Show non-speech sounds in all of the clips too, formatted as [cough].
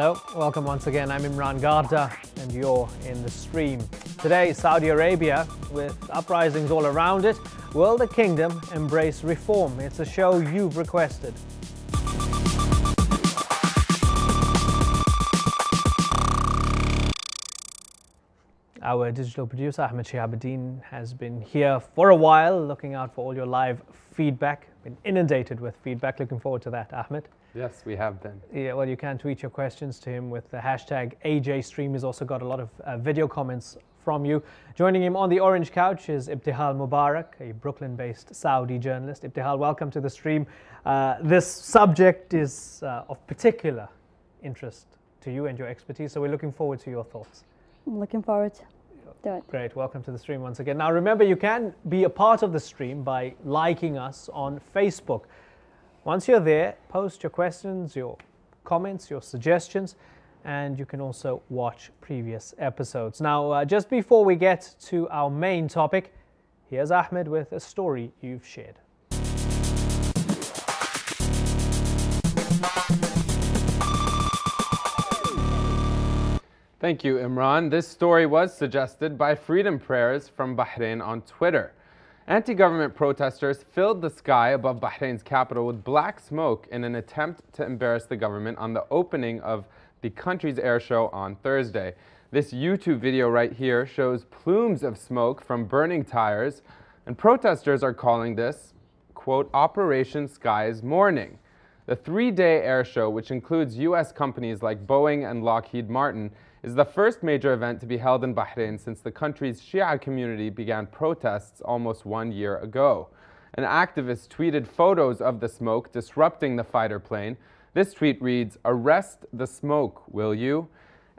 Hello, welcome once again. I'm Imran Garda and you're in the stream. Today, Saudi Arabia, with uprisings all around it, will the kingdom embrace reform? It's a show you've requested. Our digital producer Ahmed Shihabuddin has been here for a while, looking out for all your live feedback. Been inundated with feedback. Looking forward to that, Ahmed. Yes, we have been. Yeah, well, you can tweet your questions to him with the hashtag AJStream. He's also got a lot of uh, video comments from you. Joining him on the orange couch is Ibtihal Mubarak, a Brooklyn based Saudi journalist. Ibtihal, welcome to the stream. Uh, this subject is uh, of particular interest to you and your expertise, so we're looking forward to your thoughts. I'm looking forward to it. Great, welcome to the stream once again. Now, remember, you can be a part of the stream by liking us on Facebook. Once you're there, post your questions, your comments, your suggestions, and you can also watch previous episodes. Now, uh, just before we get to our main topic, here's Ahmed with a story you've shared. Thank you, Imran. This story was suggested by Freedom Prayers from Bahrain on Twitter. Anti-government protesters filled the sky above Bahrain's capital with black smoke in an attempt to embarrass the government on the opening of the country's air show on Thursday. This YouTube video right here shows plumes of smoke from burning tires, and protesters are calling this, quote, Operation Sky's Morning. The three-day air show, which includes U.S. companies like Boeing and Lockheed Martin, is the first major event to be held in Bahrain since the country's Shia community began protests almost one year ago. An activist tweeted photos of the smoke disrupting the fighter plane. This tweet reads, Arrest the smoke, will you?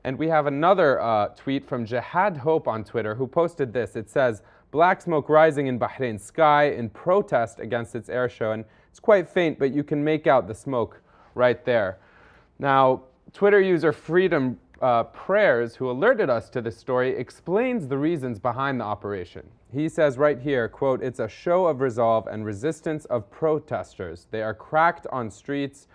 And we have another uh, tweet from Jihad Hope on Twitter who posted this. It says, Black smoke rising in Bahrain sky in protest against its air show. And it's quite faint, but you can make out the smoke right there. Now, Twitter user Freedom uh, prayers who alerted us to this story explains the reasons behind the operation. He says right here, quote, it's a show of resolve and resistance of protesters. They are cracked on streets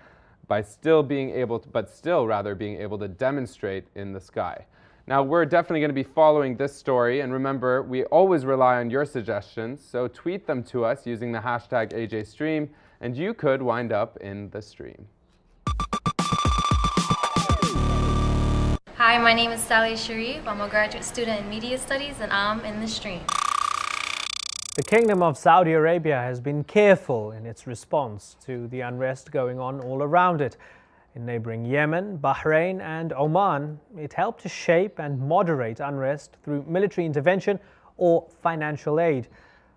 by still being able to, but still rather being able to demonstrate in the sky. Now, we're definitely going to be following this story, and remember, we always rely on your suggestions, so tweet them to us using the hashtag AJStream, and you could wind up in the stream. Hi, my name is Sally Sharif. I'm a graduate student in media studies and I'm in the stream. The Kingdom of Saudi Arabia has been careful in its response to the unrest going on all around it. In neighboring Yemen, Bahrain and Oman, it helped to shape and moderate unrest through military intervention or financial aid.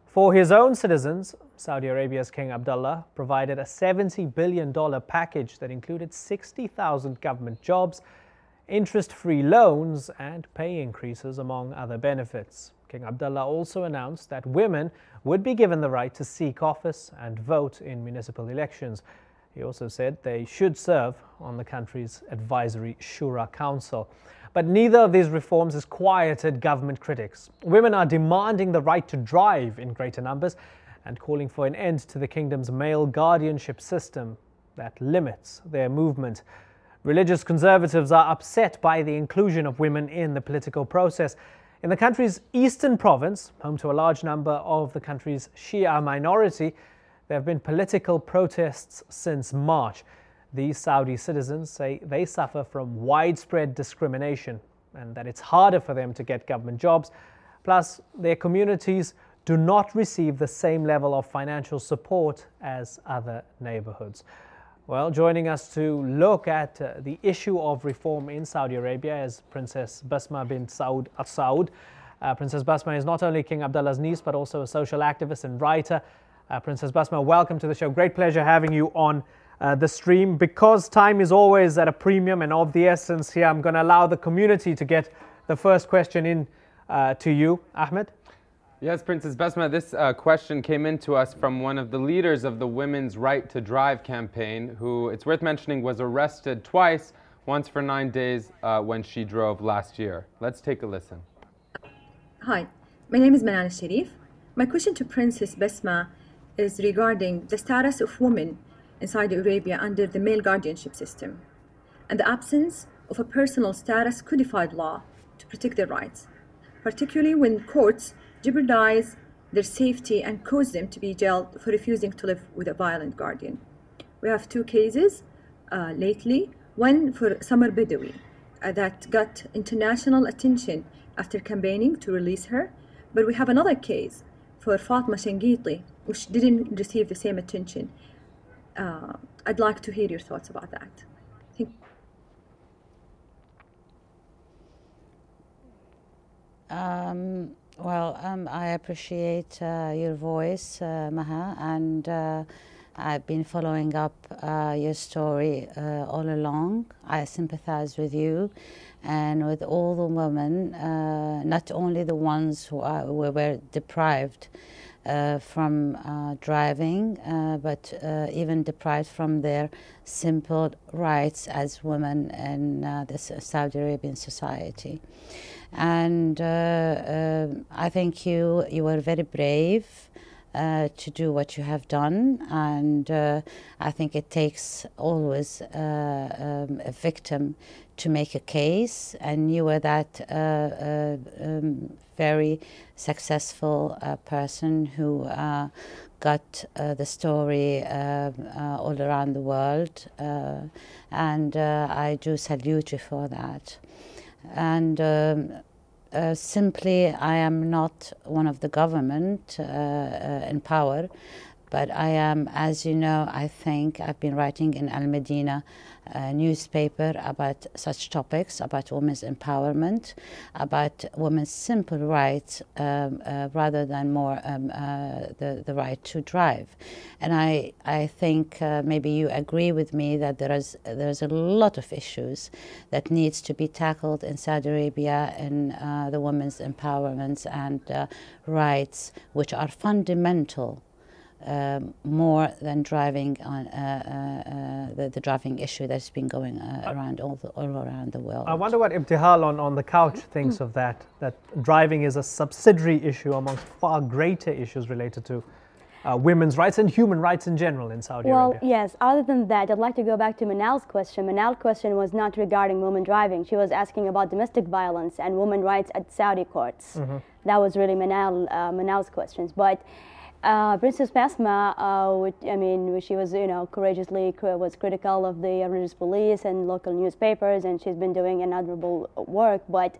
For his own citizens, Saudi Arabia's King Abdullah provided a $70 billion package that included 60,000 government jobs interest-free loans and pay increases among other benefits. King Abdullah also announced that women would be given the right to seek office and vote in municipal elections. He also said they should serve on the country's advisory Shura Council. But neither of these reforms has quieted government critics. Women are demanding the right to drive in greater numbers and calling for an end to the kingdom's male guardianship system that limits their movement. Religious conservatives are upset by the inclusion of women in the political process. In the country's eastern province, home to a large number of the country's Shia minority, there have been political protests since March. These Saudi citizens say they suffer from widespread discrimination and that it's harder for them to get government jobs. Plus, their communities do not receive the same level of financial support as other neighborhoods. Well, joining us to look at uh, the issue of reform in Saudi Arabia is Princess Basma bin Saud Al Saud. Uh, Princess Basma is not only King Abdullah's niece, but also a social activist and writer. Uh, Princess Basma, welcome to the show. Great pleasure having you on uh, the stream. Because time is always at a premium and of the essence here, I'm going to allow the community to get the first question in uh, to you, Ahmed. Yes, Princess Besma, this uh, question came in to us from one of the leaders of the Women's Right to Drive campaign, who, it's worth mentioning, was arrested twice, once for nine days uh, when she drove last year. Let's take a listen. Hi, my name is Manana Sharif. My question to Princess Besma is regarding the status of women in Saudi Arabia under the male guardianship system and the absence of a personal status codified law to protect their rights, particularly when courts jeopardize their safety and cause them to be jailed for refusing to live with a violent guardian. We have two cases uh, lately, one for Samar Bedoui uh, that got international attention after campaigning to release her, but we have another case for Fatma Shengitli, which didn't receive the same attention. Uh, I'd like to hear your thoughts about that. Thank um well, um, I appreciate uh, your voice, uh, Maha, and uh, I've been following up uh, your story uh, all along. I sympathize with you and with all the women, uh, not only the ones who, are, who were deprived from driving, but even deprived from their simple rights as women in the Saudi Arabian society and uh, uh I think you you were very brave. Uh, to do what you have done, and uh, I think it takes always um, a victim to make a case, and you were that uh, uh, um, very successful uh, person who got the story all around the world, and I do salute you for that and um, uh, simply I am not one of the government uh, uh, in power, but I am, as you know, I think I've been writing in Al Medina a newspaper about such topics, about women's empowerment, about women's simple rights um, uh, rather than more um, uh, the, the right to drive. And I, I think uh, maybe you agree with me that there is, there's a lot of issues that needs to be tackled in Saudi Arabia in uh, the women's empowerment and uh, rights, which are fundamental um, more than driving on uh, uh, uh, the, the, driving issue that's been going uh, around all, the, all around the world. I wonder what Ibtihal on, on the couch mm-hmm. thinks of that, that driving is a subsidiary issue amongst far greater issues related to uh, women's rights and human rights in general in Saudi well, Arabia. Well, yes. Other than that, I'd like to go back to Manal's question. Manal's question was not regarding women driving. She was asking about domestic violence and women rights at Saudi courts. Mm -hmm. That was really Manal, Manal's questions. But uh, Princess Masma, uh, which, I mean, she was, you know, courageously was critical of the religious police and local newspapers, and she's been doing an admirable work. But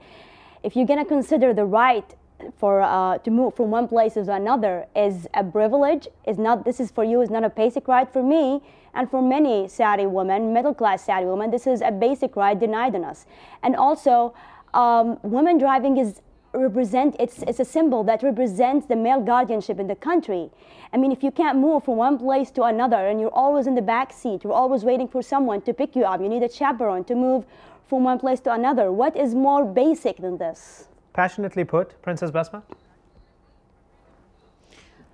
if you're gonna consider the right for uh, to move from one place to another is a privilege. Is not this is for you. Is not a basic right for me and for many Saudi women, middle class Saudi women. This is a basic right denied on us. And also, um, women driving is represent it's, it's a symbol that represents the male guardianship in the country i mean if you can't move from one place to another and you're always in the back seat you're always waiting for someone to pick you up you need a chaperone to move from one place to another what is more basic than this passionately put princess basma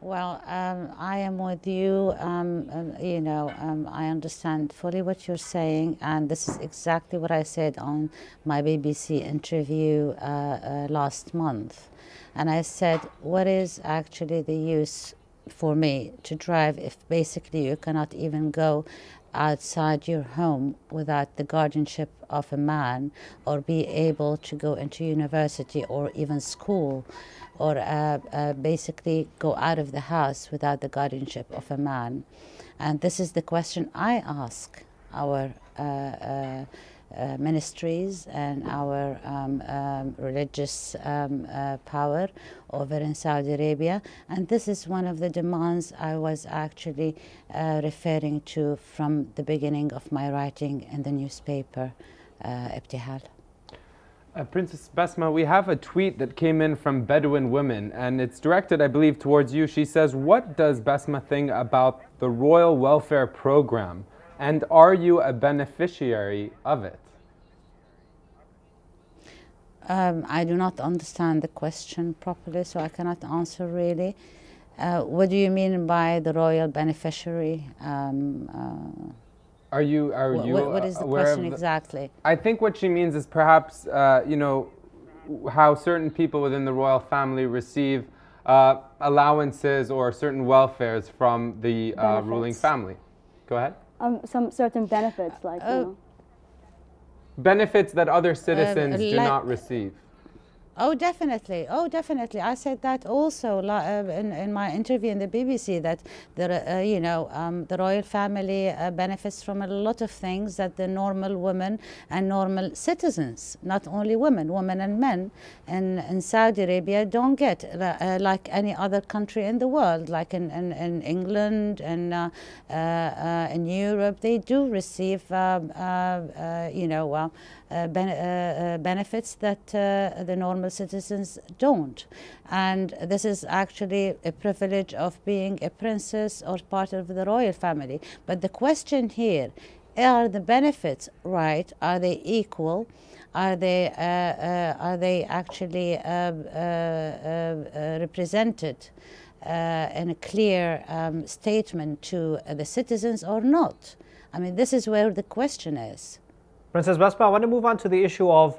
well, um, I am with you. Um, um, you know, um, I understand fully what you're saying, and this is exactly what I said on my BBC interview uh, uh, last month. And I said, what is actually the use for me to drive if basically you cannot even go outside your home without the guardianship of a man or be able to go into university or even school or uh, uh, basically go out of the house without the guardianship of a man. And this is the question I ask our uh, uh uh, ministries and our um, um, religious um, uh, power over in Saudi Arabia. And this is one of the demands I was actually uh, referring to from the beginning of my writing in the newspaper, uh, uh, Princess Basma, we have a tweet that came in from Bedouin women, and it's directed, I believe, towards you. She says, What does Basma think about the Royal Welfare Program? And are you a beneficiary of it? Um, I do not understand the question properly, so I cannot answer really. Uh, what do you mean by the royal beneficiary? Um, uh, are you are you what is the question the, exactly? I think what she means is perhaps uh, you know how certain people within the royal family receive uh, allowances or certain welfares from the uh, ruling family. Go ahead. Um, some certain benefits like. You uh, know benefits that other citizens uh, do not receive. Oh, definitely. Oh, definitely. I said that also uh, in, in my interview in the BBC that the uh, uh, you know um, the royal family uh, benefits from a lot of things that the normal women and normal citizens, not only women, women and men, in, in Saudi Arabia don't get uh, uh like any other country in the world, like in in, in England and in Europe, they do receive you know ben benefits that the normal normal citizens don't. And this is actually a privilege of being a princess or part of the royal family. But the question here are the benefits right? Are they equal? Are they uh, uh, are they actually uh, uh, uh represented uh, in a clear um, statement to the citizens or not? I mean, this is where the question is. Princess Vespa, I want to move on to the issue of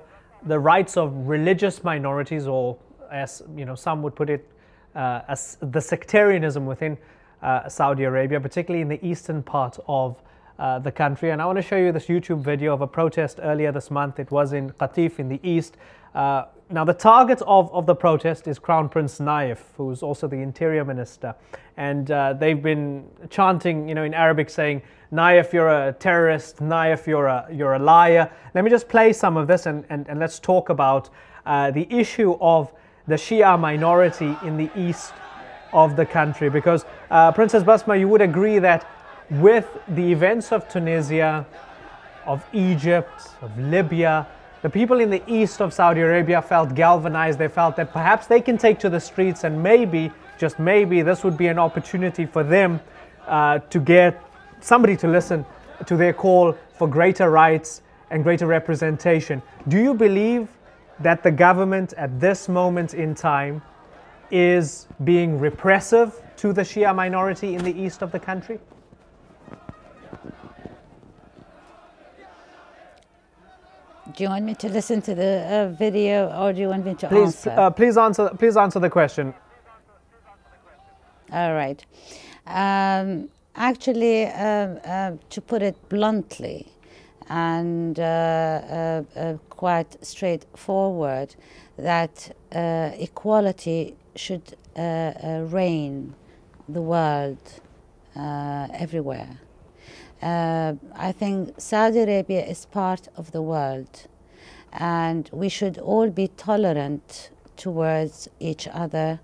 the rights of religious minorities, or as you know, some would put it, uh, as the sectarianism within uh, Saudi Arabia, particularly in the eastern part of uh, the country. And I want to show you this YouTube video of a protest earlier this month. It was in Qatif in the east, uh, now, the target of, of the protest is Crown Prince Naif, who's also the interior minister. And uh, they've been chanting, you know, in Arabic saying, Naif, you're a terrorist. Naif, you're a, you're a liar. Let me just play some of this and, and, and let's talk about uh, the issue of the Shia minority in the east of the country. Because, uh, Princess Basma, you would agree that with the events of Tunisia, of Egypt, of Libya, the people in the east of Saudi Arabia felt galvanized. They felt that perhaps they can take to the streets and maybe, just maybe, this would be an opportunity for them uh, to get somebody to listen to their call for greater rights and greater representation. Do you believe that the government at this moment in time is being repressive to the Shia minority in the east of the country? Do you want me to listen to the uh, video or do you want me to please, answer? Uh, please answer? Please answer the question. All right. Um, actually, uh, to put it bluntly and uh, uh, uh, quite straightforward, that equality should reign the world everywhere. Uh, I think Saudi Arabia is part of the world, and we should all be tolerant towards each other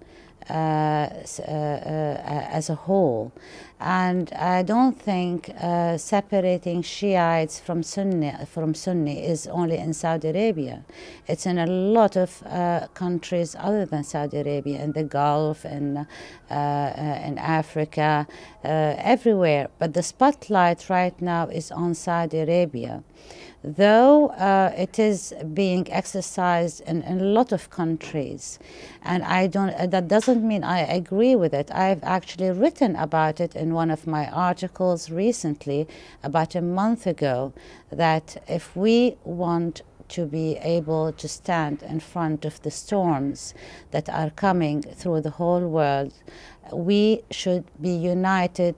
uh, uh, uh, as a whole. And I don't think separating Shiites from Sunni, from Sunni is only in Saudi Arabia. It's in a lot of countries other than Saudi Arabia, in the Gulf, in, in Africa, everywhere. But the spotlight right now is on Saudi Arabia though uh, it is being exercised in, in, a lot of countries. And I don't, uh, that doesn't mean I agree with it. I've actually written about it in one of my articles recently, about a month ago, that if we want to be able to stand in front of the storms that are coming through the whole world, we should be united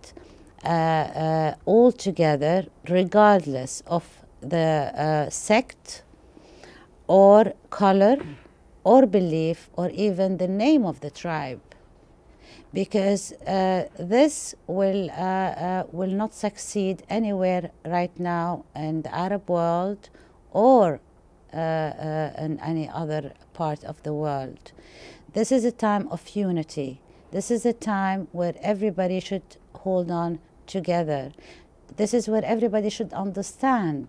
uh, uh, all together, regardless of the uh, sect or color or belief or even the name of the tribe because uh, this will uh, uh, will not succeed anywhere right now in the Arab world or uh, uh, in any other part of the world. This is a time of unity. This is a time where everybody should hold on together. This is where everybody should understand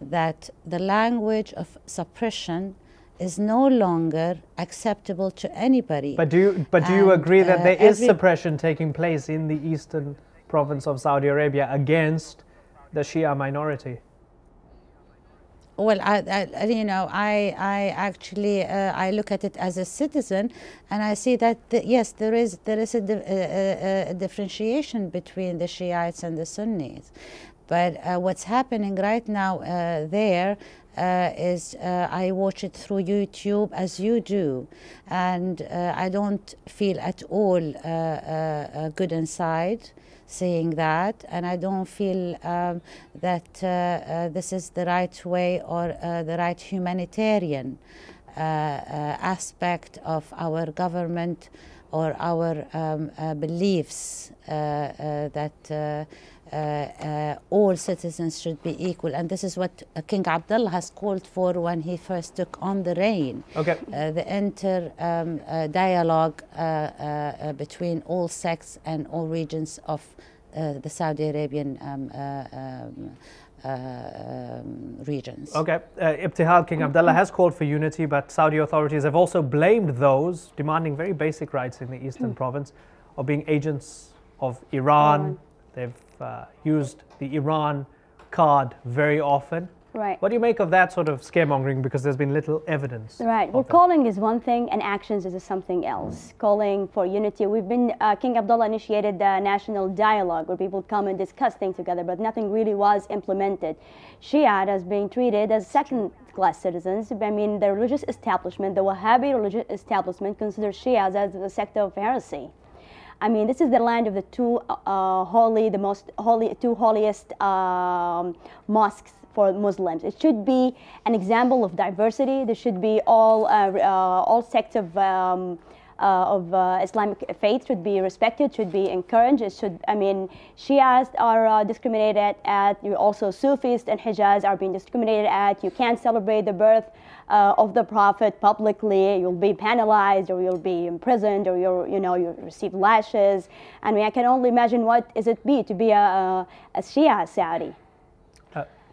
that the language of suppression is no longer acceptable to anybody. But do you, but do and, you agree that uh, there uh, is suppression taking place in the eastern province of Saudi Arabia against the Shia minority? well I, I, you know i i actually uh, i look at it as a citizen and i see that the, yes there is there is a, di a, a, differentiation between the shiites and the sunnis but uh, what's happening right now uh, there uh, is uh, I watch it through YouTube as you do, and uh, I don't feel at all uh, good inside seeing that, and I don't feel um, that this is the right way or the right humanitarian aspect of our government or our um, beliefs that. Uh, uh, all citizens should be equal. And this is what uh, King Abdullah has called for when he first took on the reign. Okay. the inter um, dialogue between all sects and all regions of the Saudi Arabian um, um, uh, um, regions. Okay. Uh, Ibtihal King Abdullah has called for unity, but Saudi authorities have also blamed those demanding very basic rights in the eastern mm. province of being agents of Iran. Iran. They've uh, used the Iran card very often. Right. What do you make of that sort of scaremongering? Because there's been little evidence. Right. Well, calling is one thing, and actions is something else. Calling for unity. We've been uh, King Abdullah initiated the national dialogue where people come and discuss things together, but nothing really was implemented. Shia has been treated as second class citizens. I mean, the religious establishment, the Wahhabi religious establishment, considers Shias as a sect of heresy. I mean, this is the land of the two uh, uh, holy, the most holy, two holiest um, mosques for Muslims. It should be an example of diversity. There should be all uh, uh all sects of um, uh, of uh, Islamic faith should be respected, should be encouraged. It should, I mean, Shias are uh, discriminated at. You're also Sufis and Hijaz are being discriminated at. You can't celebrate the birth of the Prophet publicly. You'll be penalized, or you'll be imprisoned, or you'll, you know, you receive lashes. I mean, I can only imagine what is it be to be a, a Shia Saudi.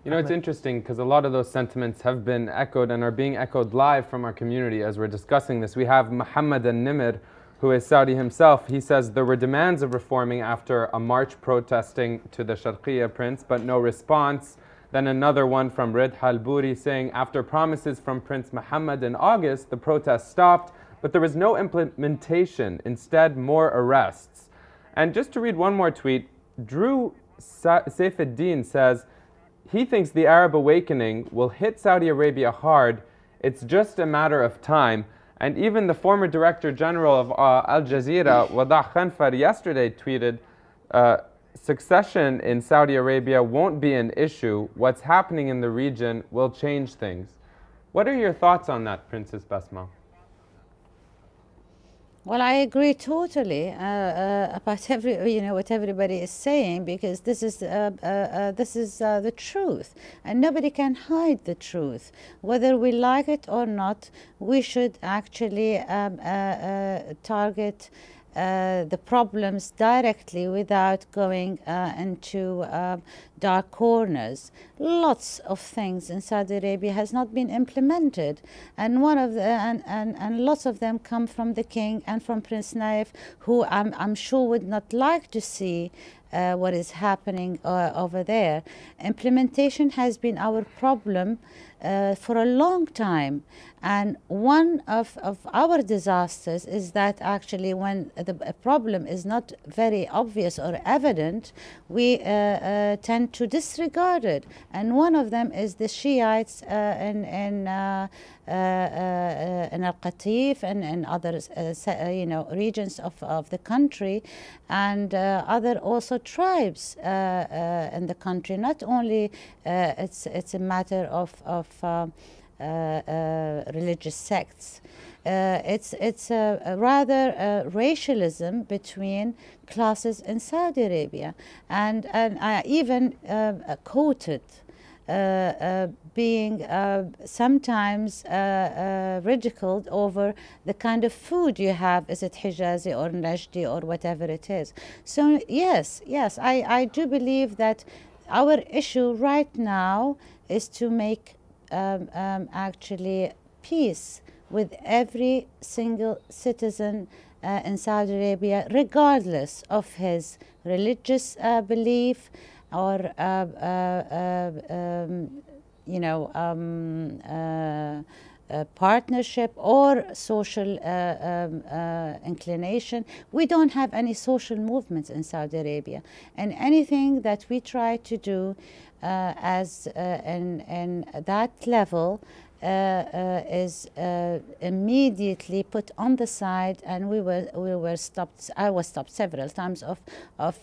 You know, it's interesting because a lot of those sentiments have been echoed and are being echoed live from our community as we're discussing this. We have Muhammad al Nimr, who is Saudi himself. He says there were demands of reforming after a march protesting to the Sharqiya prince, but no response. Then another one from Red Halburi saying after promises from Prince Muhammad in August, the protests stopped, but there was no implementation, instead, more arrests. And just to read one more tweet, Drew Sa Saifuddin says, he thinks the Arab awakening will hit Saudi Arabia hard. It's just a matter of time. And even the former director general of uh, Al Jazeera, Wadah Khanfar, yesterday tweeted uh, Succession in Saudi Arabia won't be an issue. What's happening in the region will change things. What are your thoughts on that, Princess Basma? Well, I agree totally uh, uh, about every, you know, what everybody is saying because this is uh, uh, uh this is uh, the truth, and nobody can hide the truth, whether we like it or not. We should actually um, target. Uh, the problems directly without going uh, into uh, dark corners. Lots of things in Saudi Arabia has not been implemented, and one of the, and, and, and lots of them come from the king and from Prince Naif, who I'm, I'm sure would not like to see uh, what is happening uh, over there. Implementation has been our problem uh, for a long time. And one of, of our disasters is that actually when the problem is not very obvious or evident, we uh, uh, tend to disregard it. And one of them is the Shiites uh, in, in uh, uh, uh, uh, in Al Qatif and, in other you know regions of, of the country, and other also tribes in the country. Not only it's it's a matter of of religious sects. Uh, it's it's a, a rather a racialism between classes in Saudi Arabia, and and I even uh, quoted uh, uh, being uh, sometimes ridiculed over the kind of food you have. Is it Hijazi or Najdi or whatever it is? So, yes, yes, I, I do believe that our issue right now is to make um, um, actually peace with every single citizen uh, in Saudi Arabia, regardless of his religious uh, belief, or um, you know um, uh, uh, partnership or social uh, um, inclination. We don't have any social movements in Saudi Arabia, and anything that we try to do as in in that level uh, uh, is uh, immediately put on the side, and we were we were stopped. I was stopped several times of of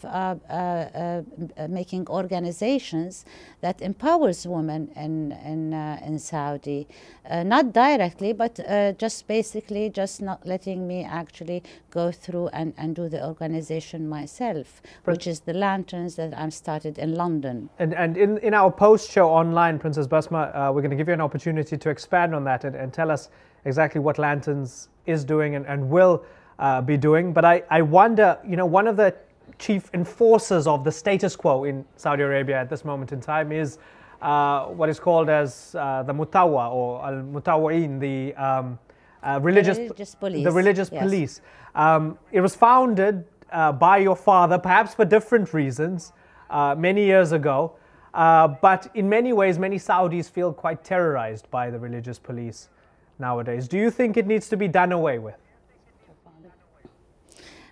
making organizations that empowers women in in in Saudi, not directly, but just basically just not letting me actually go through and and do the organization myself, which is the lanterns that I'm started in London. And and in in our post show online, Princess Basma, we're going to give you an opportunity to expand on that and, and tell us exactly what Lanterns is doing and, and will uh, be doing. But I, I wonder, you know, one of the chief enforcers of the status quo in Saudi Arabia at this moment in time is uh, what is called as uh, the mutawa or al mutawin, the um, uh, religious, religious, police. The religious yes. police. Um, it was founded uh, by your father, perhaps for different reasons, uh, many years ago. Uh, but in many ways, many Saudis feel quite terrorized by the religious police nowadays. Do you think it needs to be done away with?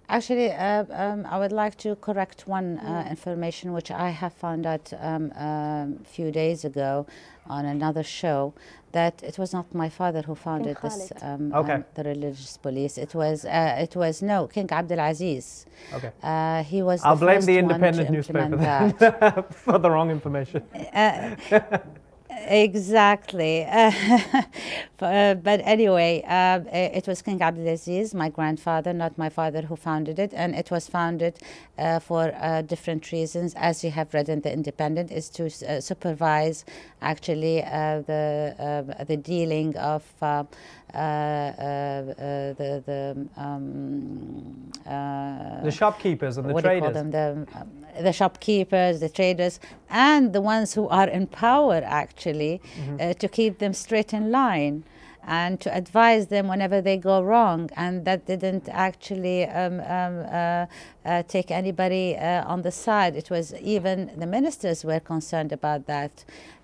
Actually, uh, um, I would like to correct one uh, information which I have found out a um, um, few days ago on another show that it was not my father who founded this um, okay. the religious police. It was uh, it was no King Abdulaziz. Okay. Uh, he was. I'll blame the independent newspaper [laughs] for the wrong information. Uh, Exactly. [laughs] Uh, but anyway, uh, it was King Abdulaziz, my grandfather, not my father, who founded it. And it was founded uh, for uh, different reasons, as you have read in The Independent, is to uh, supervise actually the, the dealing of uh, uh, the um, uh, the shopkeepers and the traders. Them, the, um, the, shopkeepers, the traders, and the ones who are in power actually mm -hmm. to keep them straight in line and to advise them whenever they go wrong. And that didn't actually um, um, uh, uh, take anybody uh, on the side. It was even the ministers were concerned about that.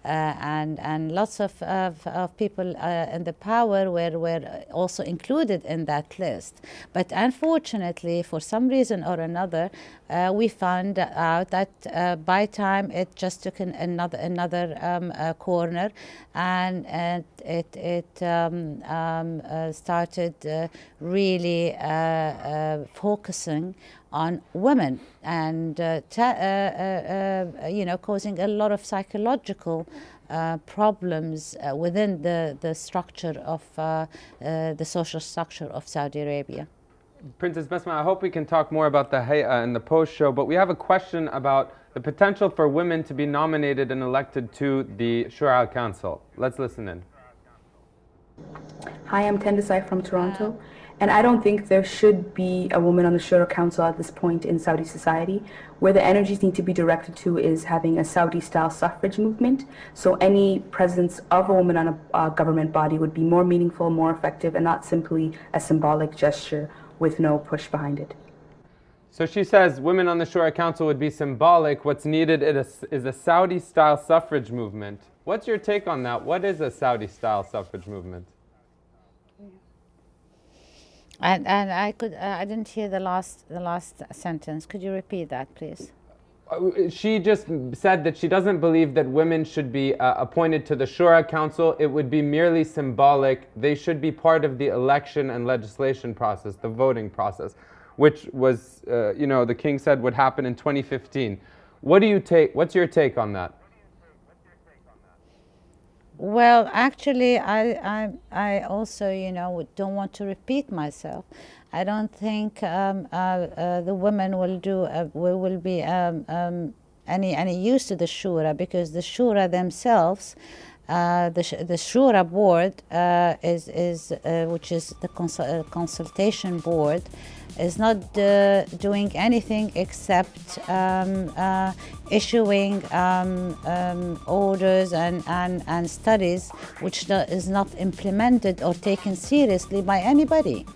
Uh, and, and lots of, of, of people uh, in the power were, were also included in that list. But unfortunately, for some reason or another, uh, we found out that by time it just took an, another, another um, corner and, and it, it um, um, started really focusing on women and uh, uh, uh, uh, you know causing a lot of psychological problems within the, the structure of the social structure of Saudi Arabia. Princess Besma, I hope we can talk more about the Hay'a in the post show, but we have a question about the potential for women to be nominated and elected to the Shura Council. Let's listen in. Hi, I'm Tendesai from Toronto. And I don't think there should be a woman on the Shura Council at this point in Saudi society. Where the energies need to be directed to is having a Saudi style suffrage movement. So any presence of a woman on a uh, government body would be more meaningful, more effective, and not simply a symbolic gesture with no push behind it. So she says women on the Shura Council would be symbolic. What's needed is a Saudi style suffrage movement. What's your take on that? What is a Saudi style suffrage movement? And, and I could uh, I didn't hear the last the last sentence. Could you repeat that, please? Uh, she just said that she doesn't believe that women should be uh, appointed to the Shura Council. It would be merely symbolic. They should be part of the election and legislation process, the voting process, which was, uh, you know, the king said would happen in 2015. What do you take? What's your take on that? Well, actually, I, I, I also, you know, don't want to repeat myself. I don't think um, uh, uh, the women will do uh, will, will be um, um, any any use to the shura because the shura themselves uh, the, the Shura board uh, is, is uh, which is the consul uh, consultation board is not uh, doing anything except um, issuing um, um, orders and, and, and studies which is not implemented or taken seriously by anybody.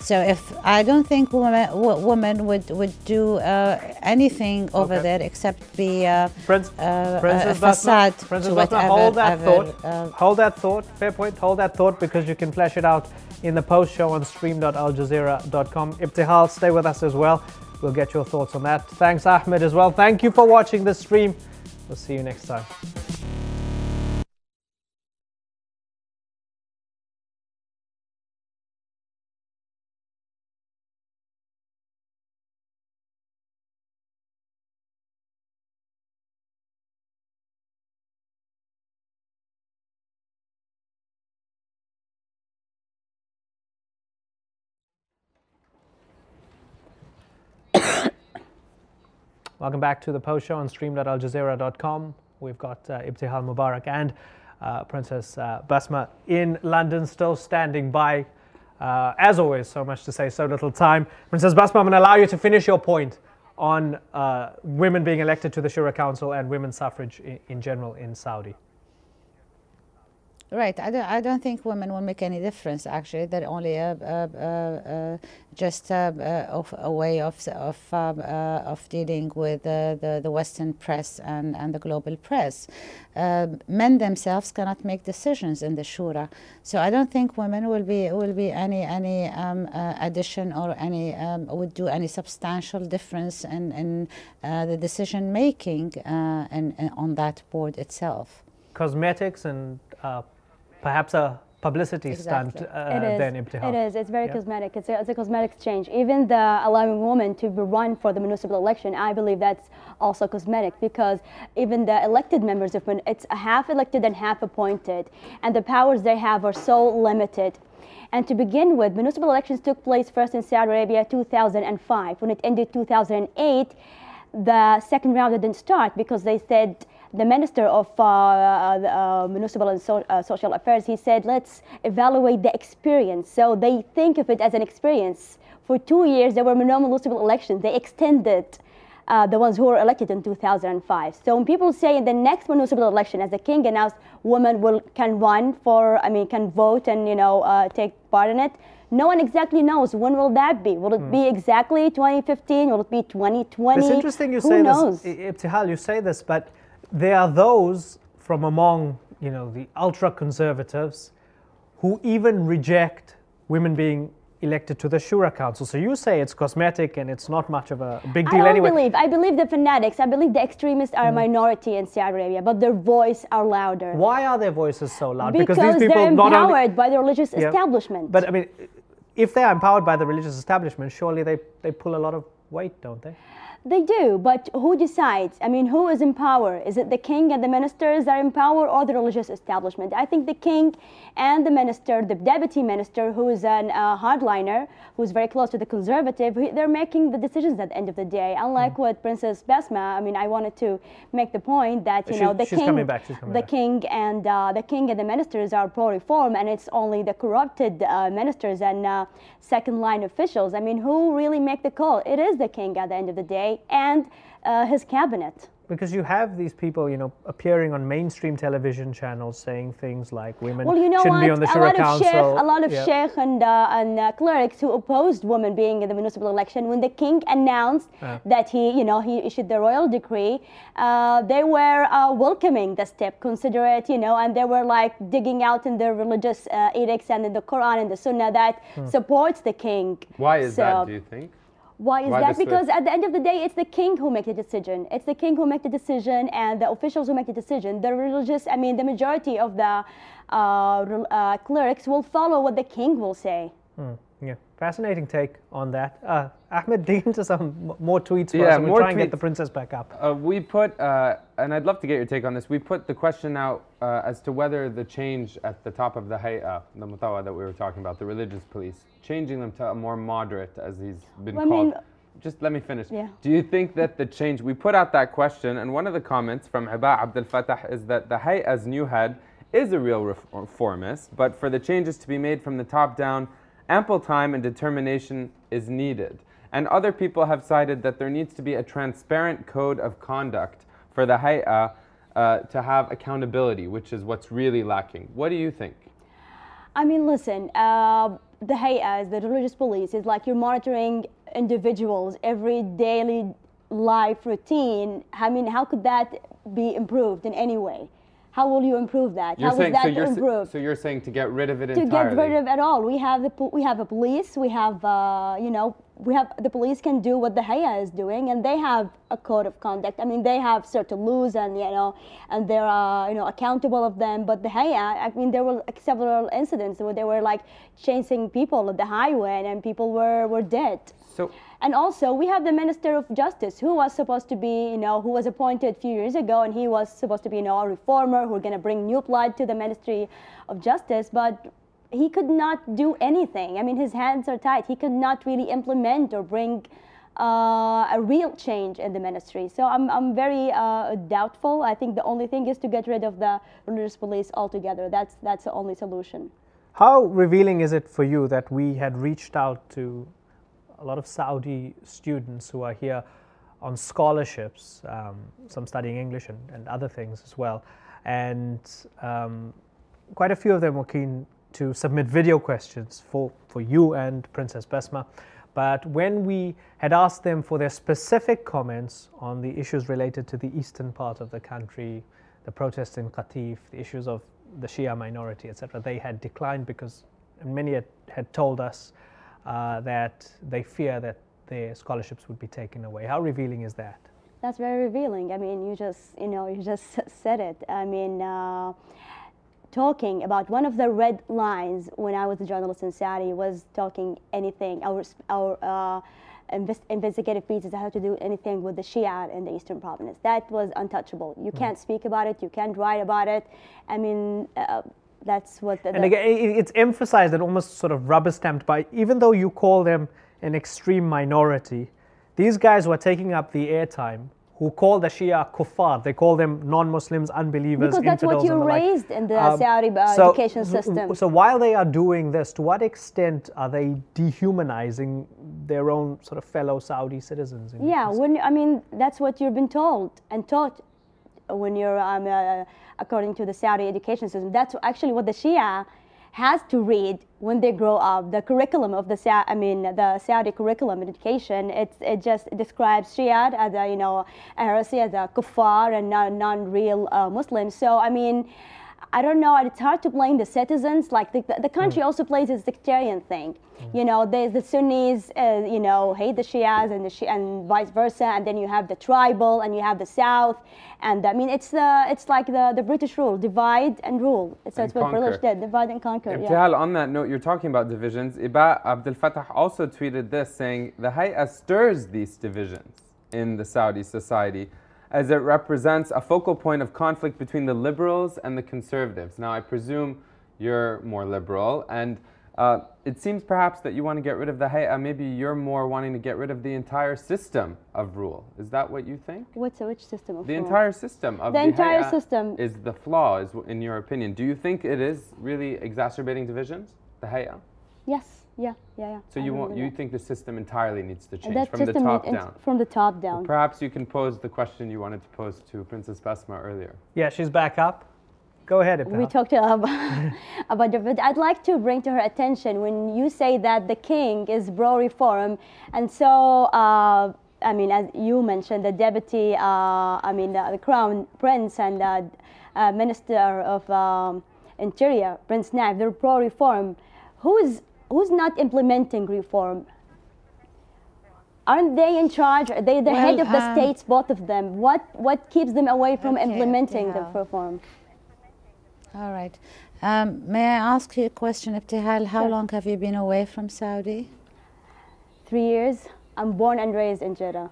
So if I don't think women, woman would would do uh, anything over okay. there except be Prince, uh, Princess uh, a facade Princess to whatever. Hold that ever, thought. Uh, hold that thought. Fair point. Hold that thought because you can flesh it out in the post show on stream.aljazeera.com. Ibtihal, stay with us as well. We'll get your thoughts on that. Thanks, Ahmed, as well. Thank you for watching this stream. We'll see you next time. Welcome back to the post show on stream.aljazeera.com. We've got uh, Ibtihal Mubarak and uh, Princess uh, Basma in London, still standing by. Uh, as always, so much to say, so little time. Princess Basma, I'm going to allow you to finish your point on uh, women being elected to the Shura Council and women's suffrage in, in general in Saudi. Right. I don't, I don't think women will make any difference, actually. They're only a, a, a, just a, way of, of, um, uh, of dealing with the, the Western press and, and the global press. Um, men themselves cannot make decisions in the Shura. So I don't think women will be, will be any, any um, uh, addition or any, um, would do any substantial difference in, in uh, the decision making and, on that board itself cosmetics and uh, perhaps a publicity exactly. stunt uh, it is. than It is. It's very yeah. cosmetic. It's a, it's a cosmetic change. Even the allowing women to run for the municipal election, I believe that's also cosmetic because even the elected members, if it's half elected and half appointed, and the powers they have are so limited. And to begin with, municipal elections took place first in Saudi Arabia 2005. When it ended 2008, the second round didn't start because they said the Minister of uh, uh, um, Municipal and so uh, Social Affairs, he said, let's evaluate the experience. So they think of it as an experience. For two years, there were no municipal elections. They extended uh, the ones who were elected in 2005. So when people say in the next municipal election, as the king announced, women will can run for, I mean, can vote and you know uh, take part in it. No one exactly knows when will that be. Will it hmm. be exactly 2015? Will it be 2020? It's interesting you who say knows? this, Ibtihal. You say this, but there are those from among you know the ultra conservatives who even reject women being elected to the Shura Council. So you say it's cosmetic and it's not much of a big deal I anyway. I believe. I believe the fanatics. I believe the extremists are mm. a minority in Saudi Arabia, but their voice are louder. Why are their voices so loud? Because, because these people they're empowered by the religious yeah, establishment. But I mean, if they're empowered by the religious establishment, surely they, they pull a lot of weight, don't they? They do, but who decides? I mean, who is in power? Is it the king and the ministers are in power or the religious establishment? I think the king and the minister, the deputy minister, who is a uh, hardliner, who's very close to the conservative, they're making the decisions at the end of the day. Unlike mm -hmm. what Princess Besma, I mean, I wanted to make the point that, you she, know, the, king, the king and uh, the king and the ministers are pro-reform and it's only the corrupted uh, ministers and uh, second line officials. I mean, who really make the call? It is the king at the end of the day and uh, his cabinet. Because you have these people, you know, appearing on mainstream television channels saying things like women well, you know shouldn't what? be on the a Council. Sheikh, a lot of yeah. sheikh and, uh, and uh, clerics who opposed women being in the municipal election when the king announced that he, you know, he issued the royal decree, uh, they were uh, welcoming the step, considerate, you know, and they were like digging out in their religious uh, edicts and in the Quran and the Sunnah that hmm. supports the king. Why is so, that? Do you think? Why is Why that? Because at the end of the day, it's the king who makes the decision. It's the king who makes the decision and the officials who make the decision. The religious, I mean, the majority of the uh, uh, clerics will follow what the king will say. Hmm. Yeah, fascinating take on that. Uh, Ahmed, [laughs] dig into some more tweets for yeah, us, and we'll try and tweets. get the princess back up. Uh, we put, uh, and I'd love to get your take on this. We put the question out uh, as to whether the change at the top of the hay'ah, uh, the mutawa that we were talking about, the religious police, changing them to a more moderate, as he's been well, called. I mean, just let me finish. Yeah. Do you think that the change? We put out that question, and one of the comments from Iba Abdel Fattah is that the as new head is a real reformist, but for the changes to be made from the top down ample time and determination is needed. And other people have cited that there needs to be a transparent code of conduct for the hay'ah uh, to have accountability, which is what's really lacking. What do you think? I mean, listen, uh, the is the religious police, is like you're monitoring individuals every daily life routine. I mean, how could that be improved in any way? How will you improve that? You're How saying, that so you're, improved? So you're saying to get rid of it to entirely? To get rid of it all. We have the we have a police. We have uh, you know we have the police can do what the Haya is doing, and they have a code of conduct. I mean, they have certain rules, and you know, and they are uh, you know accountable of them. But the Haya, I mean, there were several incidents where they were like chasing people on the highway, and people were were dead. So and also, we have the Minister of Justice, who was supposed to be, you know, who was appointed a few years ago, and he was supposed to be, you know, a reformer who are going to bring new blood to the Ministry of Justice, but he could not do anything. I mean, his hands are tied. He could not really implement or bring uh, a real change in the ministry. So I'm, I'm very uh, doubtful. I think the only thing is to get rid of the religious police altogether. That's, that's the only solution. How revealing is it for you that we had reached out to a lot of Saudi students who are here on scholarships, um, some studying English and, and, other things as well. And um, quite a few of them were keen to submit video questions for, for you and Princess Besma. But when we had asked them for their specific comments on the issues related to the eastern part of the country, the protests in Qatif, the issues of the Shia minority, etc., they had declined because many had, had told us uh, that they fear that their scholarships would be taken away. How revealing is that? That's very revealing. I mean, you just, you know, you just [laughs] said it. I mean, uh, talking about one of the red lines when I was a journalist in Saudi was talking anything. Our, our uh, investigative pieces that had to do anything with the Shia in the Eastern Province. That was untouchable. You mm. can't speak about it. You can't write about it. I mean, uh, that's what the, the and again it's emphasized and almost sort of rubber stamped by even though you call them an extreme minority these guys were taking up the airtime who call the Shia kuffar. They call them non-Muslims, unbelievers, because that's what you're raised like. in the um, Saudi uh, so, education system. So while they are doing this, to what extent are they dehumanizing their own sort of fellow Saudi citizens? Yeah, when I mean that's what you've been told and taught when you're um, uh, according to the Saudi education system. That's actually what the Shia has to read when they grow up. The curriculum of the Sa- I mean the Saudi curriculum in education, it's, it just describes Shia as a you know heresy, as a kuffar and non real uh, Muslim. So I mean. I don't know, it's hard to blame the citizens. Like the, the country mm. also plays a sectarian thing. Mm. You know, the Sunnis, uh, you know, hate the Shias and the Shia, and vice versa. And then you have the tribal and you have the South. And I mean, it's the it's like the, the British rule, divide and rule. So and it's what British did, divide and conquer. Ibtihal, yeah. on that note, you're talking about divisions. Iba Abdel Fattah also tweeted this saying, the Hay'a stirs these divisions in the Saudi society as it represents a focal point of conflict between the liberals and the conservatives. Now, I presume you're more liberal, and uh, it seems perhaps that you want to get rid of the hay'a. Maybe you're more wanting to get rid of the entire system of rule. Is that what you think? What's a, which system of the rule? entire system of the, the entire system is the flaw, is in your opinion. Do you think it is really exacerbating divisions? The hay'a. Yes. Yeah, yeah, yeah. So I you want you that. think the system entirely needs to change that from the top down. From the top down. Well, perhaps you can pose the question you wanted to pose to Princess Basma earlier. Yeah, she's back up. Go ahead. Ipel. We talked about about [laughs] but I'd like to bring to her attention when you say that the king is pro reform, and so. Uh, I mean, as you mentioned, the deputy, uh, I mean, the, the, crown prince and the uh minister of um, interior, Prince Naif, they're pro-reform. Who is who's not implementing reform? Aren't they in charge? Are they the well, head of um, the states, both of them? What, what keeps them away from okay, implementing the reform? All right. Um, may I ask you a question, Abtihal? How sure. long have you been away from Saudi? Three years. I'm born and raised in Jeddah.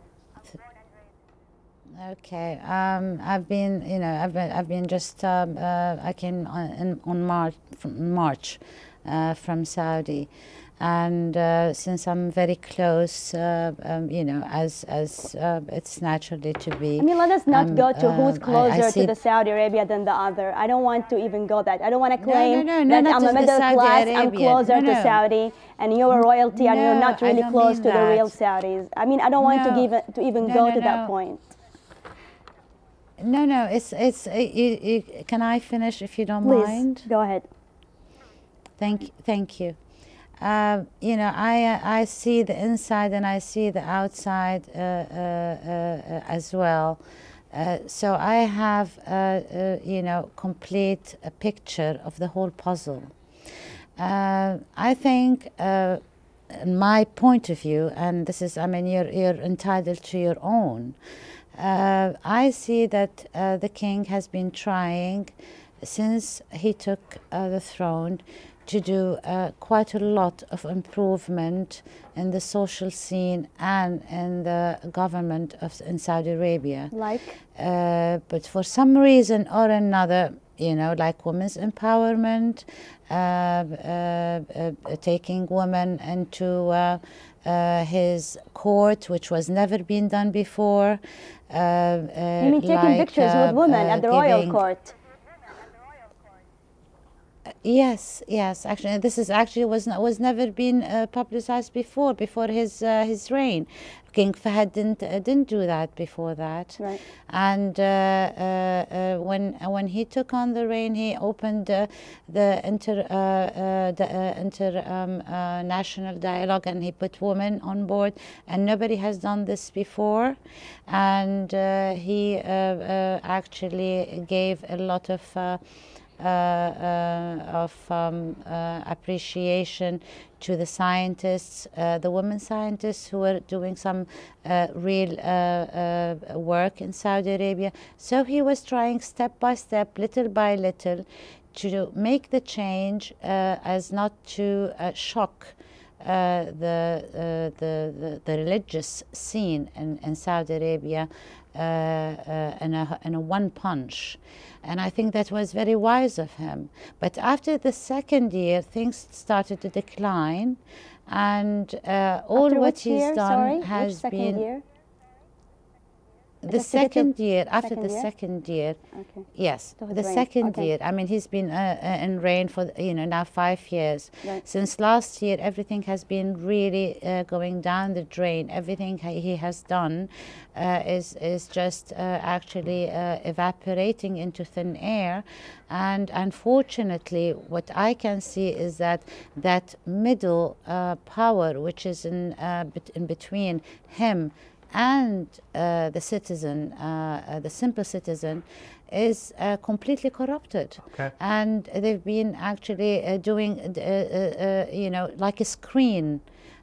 Okay, um, I've been, you know, I've been, I've been just, um, uh, I came on, uh, in, on March, March, uh, from Saudi. And uh, since I'm very close, uh, um, you know, as as uh, it's naturally to be. I mean, let us not um, go to who's closer um, I, I to the Saudi Arabia than the other. I don't want to even go that. I don't want to claim no, no, no, that I'm a middle class. I'm closer to Saudi, and you're royalty, and you're not really close to that. the real Saudis. I mean, I don't want to give to even go to that point. No, no, it's it's. Uh, you, you, can I finish if you don't Please, mind? Go ahead. Thank, thank you. Uh, you know, I, uh, I see the inside and I see the outside uh, uh, uh as well. Uh, so I have, you know, complete a picture of the whole puzzle. I think my point of view, and this is, I mean, you're, you're entitled to your own. I see that the king has been trying since he took the throne to do uh, quite a lot of improvement in the social scene and in the government of in Saudi Arabia. Like, uh, but for some reason or another, you know, like women's empowerment, uh, uh, uh taking women into uh, his court, which was never been done before. you mean taking pictures with women at the royal court? Yes, yes. Actually, this is actually was not, was never been uh, publicized before before his uh, his reign. King Fahd didn't uh, didn't do that before that. Right. And uh, uh, uh, when when he took on the reign, he opened the inter the international um, dialogue and he put women on board. And nobody has done this before. And he actually gave a lot of. Uh, uh, of um, uh, appreciation to the scientists, the women scientists who are doing some real work in Saudi Arabia. So he was trying step by step, little by little, to make the change as not to shock uh, the, uh, the, the, the, religious scene in, in Saudi Arabia uh, uh, in a, a one punch. And I think that was very wise of him. But after the second year, things started to decline. And uh, all what he's year? done Sorry? has been. Year? the second year after second the year? second year okay. yes the rain. second okay. year i mean he's been uh, uh, in rain for you know now five years right. since last year everything has been really uh, going down the drain everything he has done uh, is is just uh, actually uh, evaporating into thin air and unfortunately what i can see is that that middle power which is in in between him and uh, the citizen, uh, uh the simple citizen, is uh, completely corrupted. Okay. And they've been actually uh, doing, you know, like a screen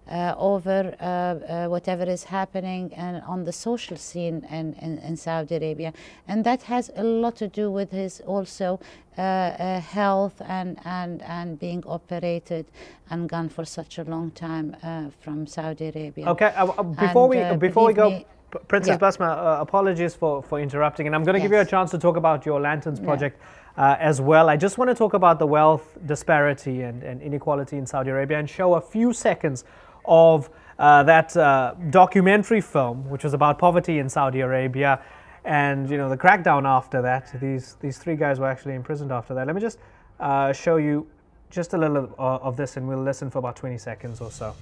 uh, over uh, uh, whatever is happening and on the social scene in, in, in, Saudi Arabia. And that has a lot to do with his also uh, uh, health and, and, and being operated and gone for such a long time uh, from Saudi Arabia. Okay, before and, we, before we go, me, Princess yeah. Basma, apologies for, for interrupting. And I'm going to yes. give you a chance to talk about your Lanterns project. Yeah. Uh, as well. I just want to talk about the wealth disparity and, and, inequality in Saudi Arabia and show a few seconds of uh, that uh, documentary film, which was about poverty in Saudi Arabia, and you know the crackdown after that. These these three guys were actually imprisoned after that. Let me just uh, show you just a little of uh, this, and we'll listen for about 20 seconds or so.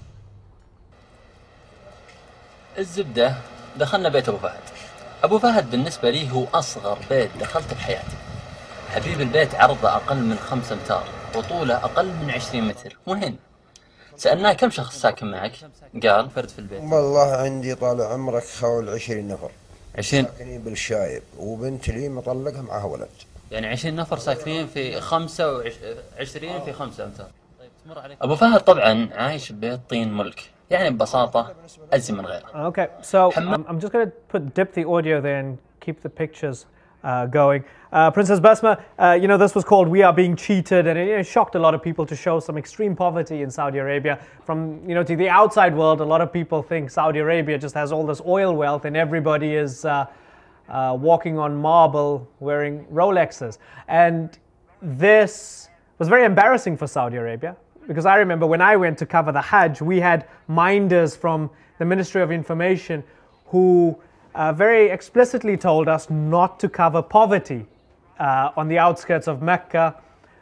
الزبدة دخلنا بيت أبو فهد أبو فهد بالنسبة لي هو أصغر بيت دخلت بحياتي حبيب البيت عرضه أقل من خمسة أمتار وطوله أقل من عشرين متر مهم سألناه كم شخص ساكن معك؟ قال فرد في البيت والله عندي طال عمرك حول 20 نفر 20 ساكنين بالشايب وبنت لي مطلقها معها ولد يعني 20 نفر ساكنين في 25 في 5 امتار طيب ابو فهد طبعا عايش ببيت طين ملك يعني ببساطة أزي من غيره. اوكي سو ام I'm just going to put dip the audio there and keep the pictures uh, going. Uh, Princess Basma, uh, you know, this was called We Are Being Cheated, and it, it, shocked a lot of people to show some extreme poverty in Saudi Arabia. From, you know, to the outside world, a lot of people think Saudi Arabia just has all this oil wealth and everybody is uh, uh, walking on marble wearing Rolexes. And this was very embarrassing for Saudi Arabia because I remember when I went to cover the Hajj, we had minders from the Ministry of Information who uh, very explicitly told us not to cover poverty uh, on the outskirts of Mecca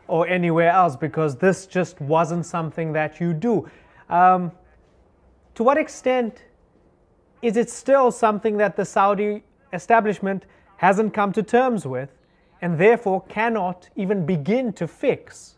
or anywhere else because this just wasn't something that you do. Um, to what extent is it still something that the Saudi establishment hasn't come to terms with and therefore cannot even begin to fix?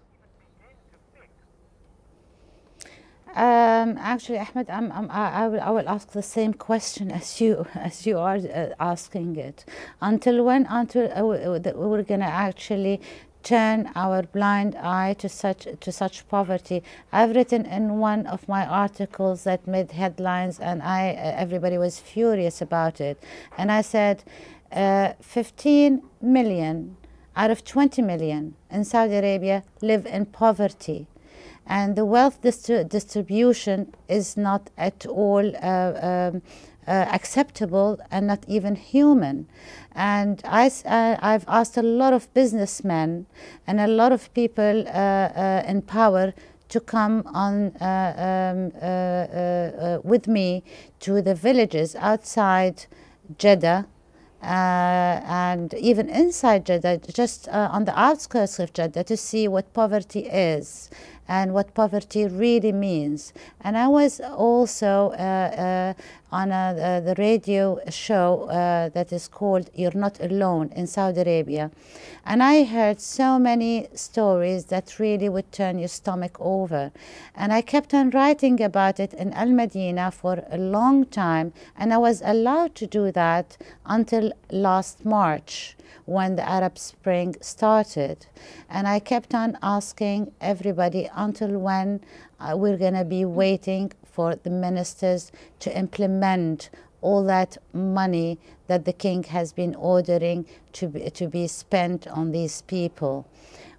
Um, actually, Ahmed, I'm, I'm, I, will, I, will, ask the same question as you [laughs] as you are uh, asking it. Until when? Until uh, we're going to actually turn our blind eye to such to such poverty. I've written in one of my articles that made headlines, and I uh, everybody was furious about it. And I said, uh, 15 million out of 20 million in Saudi Arabia live in poverty and the wealth distri distribution is not at all uh, um, uh, acceptable and not even human. And I, uh, I've asked a lot of businessmen and a lot of people uh, uh, in power to come on uh, um, with me to the villages outside Jeddah uh, and even inside Jeddah, just uh, on the outskirts of Jeddah, to see what poverty is and what poverty really means. And I was also uh, uh, on a, uh, the radio show uh, that is called You're Not Alone in Saudi Arabia. And I heard so many stories that really would turn your stomach over. And I kept on writing about it in Al Medina for a long time, and I was allowed to do that until last March when the Arab Spring started. And I kept on asking everybody until when uh, we're going to be waiting for the ministers to implement all that money that the king has been ordering to be, to be spent on these people.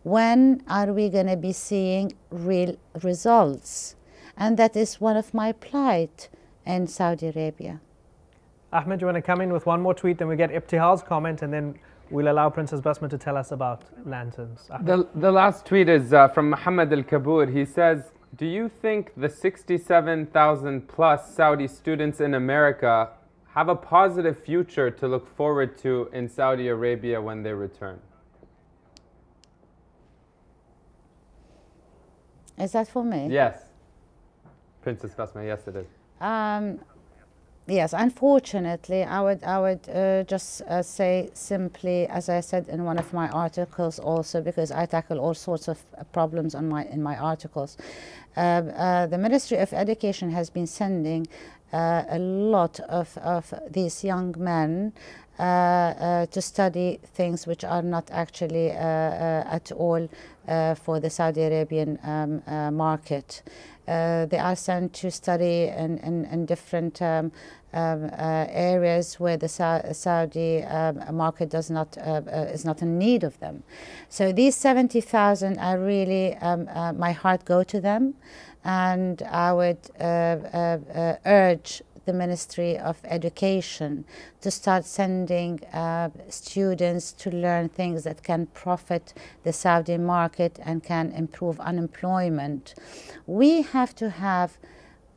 When are we going to be seeing real results? And that is one of my plight in Saudi Arabia. Ahmed, you want to come in with one more tweet, then we get Ibtihal's comment, and then we'll allow Princess Basma to tell us about lanterns. The, the last tweet is uh, from Mohammed Al Kabour. He says, Do you think the 67,000 plus Saudi students in America have a positive future to look forward to in Saudi Arabia when they return? Is that for me? Yes. Princess Basma, yes, it is. Um, Yes, unfortunately, I would I would uh, just uh, say simply, as I said in one of my articles, also because I tackle all sorts of uh, problems on my in my articles. Uh, uh, the Ministry of Education has been sending uh, a lot of of these young men to study things which are not actually at all uh, for the Saudi Arabian um, uh, market. Uh, they are sent to study in, in, in different um, um, uh, areas where the Sa Saudi um, market does not uh, uh, is not in need of them. So these 70,000 are really, um, my heart go to them and I would urge the Ministry of Education to start sending uh, students to learn things that can profit the Saudi market and can improve unemployment. We have to have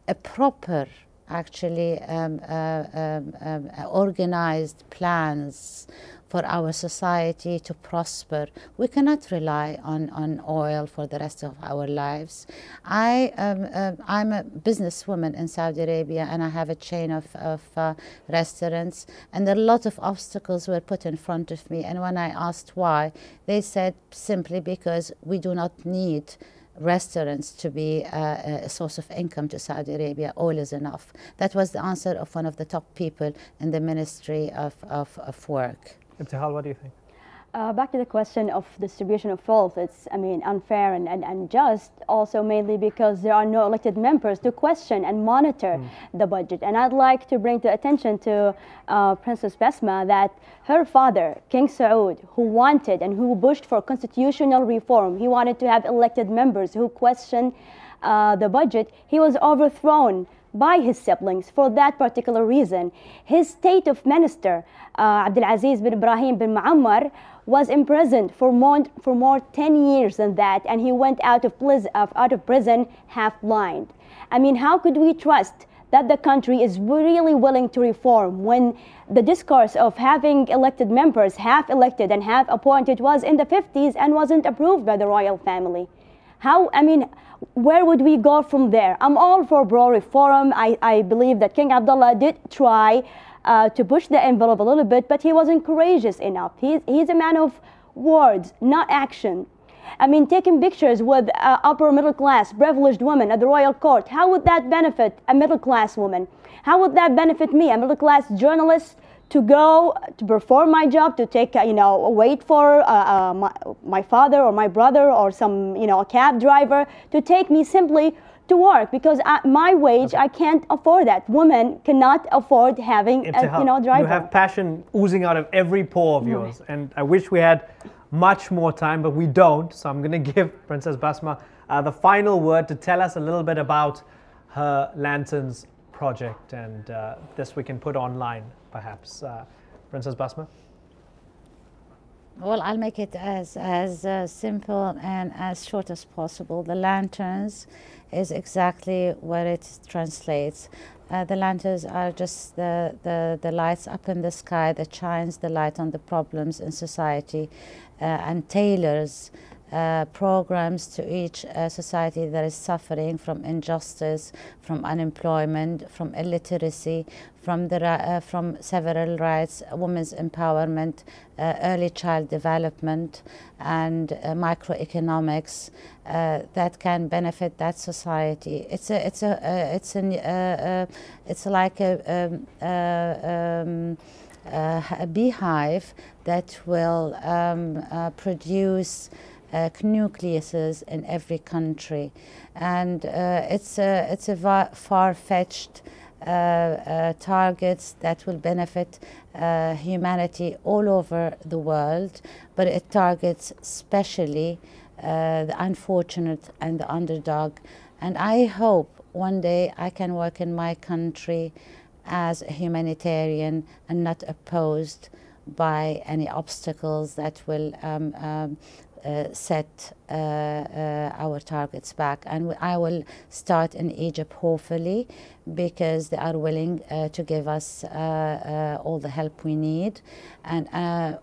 a proper actually um, uh, um, um, uh, organized plans for our society to prosper. We cannot rely on, on oil for the rest of our lives. I, um, uh, I'm a businesswoman in Saudi Arabia and I have a chain of, of uh, restaurants and a lot of obstacles were put in front of me and when I asked why, they said simply because we do not need restaurants to be uh, a source of income to Saudi Arabia. Oil is enough. That was the answer of one of the top people in the Ministry of, of, of Work. Ibtihal, what do you think? Uh, back to the question of distribution of wealth, it's, I mean, unfair and, and unjust, also mainly because there are no elected members to question and monitor mm. the budget. And I'd like to bring to attention to uh, Princess Besma that her father, King Saud, who wanted and who pushed for constitutional reform, he wanted to have elected members who question uh, the budget, he was overthrown by his siblings for that particular reason. His state of minister, uh, Abdulaziz bin Ibrahim bin Muammar, was imprisoned for more, for more 10 years than that, and he went out of, out of prison half blind. I mean, how could we trust that the country is really willing to reform when the discourse of having elected members, half elected and half appointed, was in the 50s and wasn't approved by the royal family? How, I mean, where would we go from there? I'm all for bro reform. I, I believe that King Abdullah did try uh, to push the envelope a little bit, but he wasn't courageous enough. He's, he's a man of words, not action. I mean, taking pictures with uh, upper middle class, privileged women at the royal court, how would that benefit a middle class woman? How would that benefit me, a middle class journalist to go to perform my job, to take, uh, you know, wait for uh, uh, my, my father or my brother or some, you know, a cab driver to take me simply to work because at my wage okay. I can't afford that. Women cannot afford having a, you know driver. You have passion oozing out of every pore of mm-hmm. yours, and I wish we had much more time, but we don't. So I'm going [laughs] to give Princess Basma uh, the final word to tell us a little bit about her lanterns project and uh, this we can put online perhaps. Uh, Princess Basma? Well, I'll make it as, as uh, simple and as short as possible. The lanterns is exactly what it translates. Uh, the lanterns are just the, the, the lights up in the sky that shines the light on the problems in society uh, and tailors uh, programs to each uh, society that is suffering from injustice, from unemployment, from illiteracy, from, the, uh, from several rights, women's empowerment, uh, early child development, and uh, microeconomics uh, that can benefit that society. It's a, it's a, it's a, it's like a. Um, um, uh, a beehive that will um, uh, produce uh, nucleuses in every country. And uh, it's a, it's a far-fetched uh, uh, targets that will benefit uh, humanity all over the world, but it targets especially uh, the unfortunate and the underdog. And I hope one day I can work in my country as a humanitarian and not opposed by any obstacles that will um, um, uh, set uh, uh, our targets back. And I will start in Egypt, hopefully, because they are willing uh, to give us uh, uh, all the help we need. And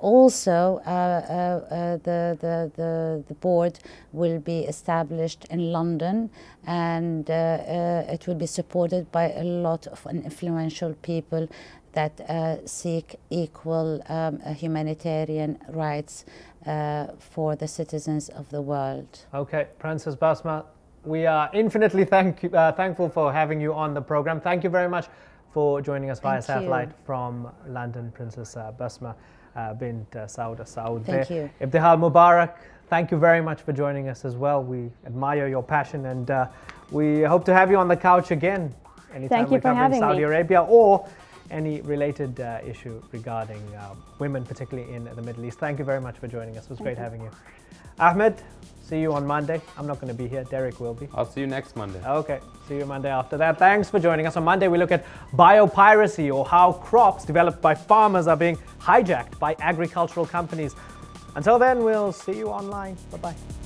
also, the, the, the, the, board will be established in London and it will be supported by a lot of influential people that seek equal um, humanitarian rights uh, for the citizens of the world. Okay, Princess Basma, we are infinitely [laughs] thank you, uh, thankful for having you on the program. Thank you very much for joining us via satellite from London, Princess uh, Basma uh, bint uh, Saud. Thank you. Ibtihal Mubarak, thank you very much for joining us as well. We admire your passion and uh, we hope to have you on the couch again anytime thank you we for come from Saudi me. Arabia or any related uh, issue regarding uh, women, particularly in the Middle East. Thank you very much for joining us. It was Thank great you. having you. Ahmed, see you on Monday. I'm not going to be here. Derek will be. I'll see you next Monday. Okay, see you Monday after that. Thanks for joining us. On Monday, we look at biopiracy or how crops developed by farmers are being hijacked by agricultural companies. Until then, we'll see you online. Bye bye.